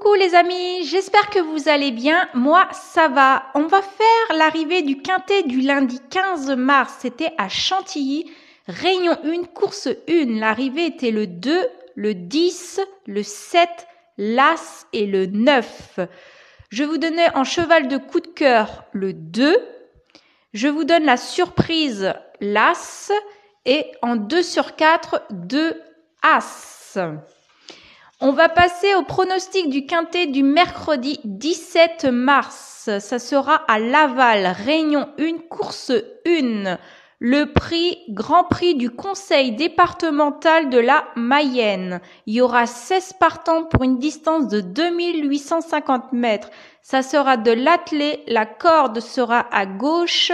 Coucou les amis, j'espère que vous allez bien. Moi, ça va. On va faire l'arrivée du quintet du lundi 15 mars. C'était à Chantilly. Réunion 1, course 1. L'arrivée était le 2, le 10, le 7, l'As et le 9. Je vous donnais en cheval de coup de cœur le 2. Je vous donne la surprise, l'As. Et en 2 sur 4, 2 As. On va passer au pronostic du quintet du mercredi 17 mars. Ça sera à Laval, Réunion 1, course 1. Le prix Grand Prix du Conseil départemental de la Mayenne. Il y aura 16 partants pour une distance de 2850 mètres. Ça sera de l'attelé, la corde sera à gauche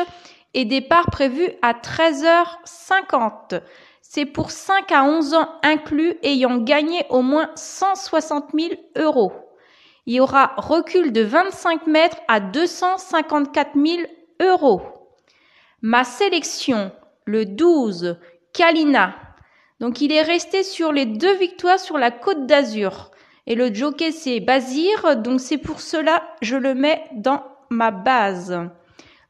et départ prévu à 13h50. C'est pour 5 à 11 ans inclus ayant gagné au moins 160 000 euros. Il y aura recul de 25 mètres à 254 000 euros. Ma sélection, le 12, Kalina. Donc il est resté sur les deux victoires sur la Côte d'Azur. Et le jockey, c'est Bazir. Donc c'est pour cela, je le mets dans ma base.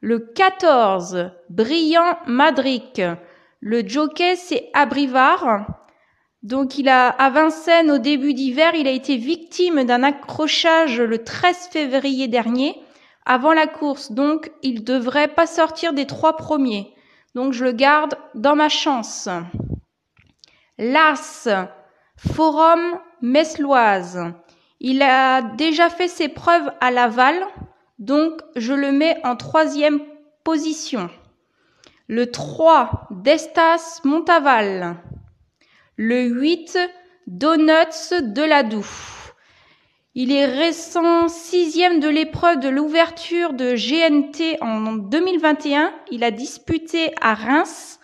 Le 14, Brillant Madric. Le jockey, c'est Abrivard. Donc il a à Vincennes au début d'hiver, il a été victime d'un accrochage le 13 février dernier avant la course. Donc il devrait pas sortir des trois premiers. Donc je le garde dans ma chance. L'As, Forum Messloise, Il a déjà fait ses preuves à Laval, donc je le mets en troisième position le 3 d'Estas Montaval, le 8 Donuts de la Il est récent sixième de l'épreuve de l'ouverture de GNT en 2021. Il a disputé à Reims.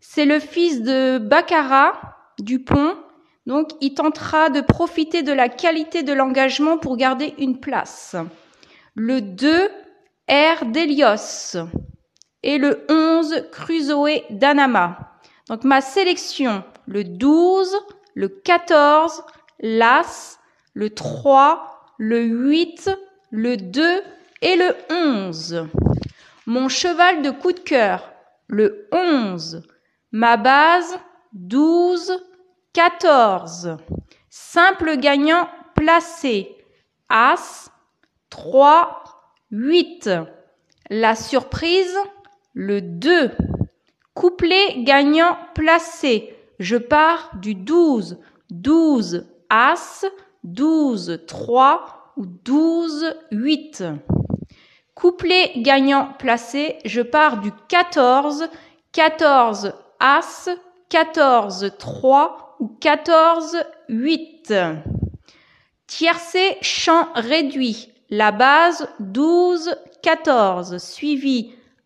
C'est le fils de Baccara Dupont. Donc il tentera de profiter de la qualité de l'engagement pour garder une place. Le 2 R d'Elios et le 11 Crusoe d'Anama. Donc ma sélection, le 12, le 14, l'As, le 3, le 8, le 2 et le 11. Mon cheval de coup de cœur, le 11. Ma base, 12, 14. Simple gagnant placé, As, 3, 8. La surprise, le 2. Couplet gagnant placé. Je pars du 12. 12 As, 12 3 ou 12 8. Couplet gagnant placé. Je pars du 14. 14 As, 14 3 ou 14 8. Tiercé champ réduit. La base 12 14 suivi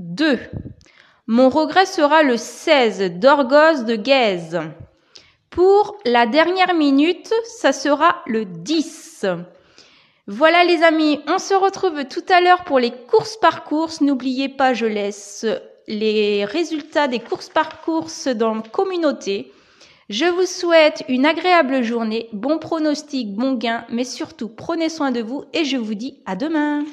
2. Mon regret sera le 16 d'Orgos de Gaze. Pour la dernière minute, ça sera le 10. Voilà les amis, on se retrouve tout à l'heure pour les courses par course. N'oubliez pas, je laisse les résultats des courses par course dans communauté. Je vous souhaite une agréable journée, bon pronostic, bon gain, mais surtout prenez soin de vous et je vous dis à demain.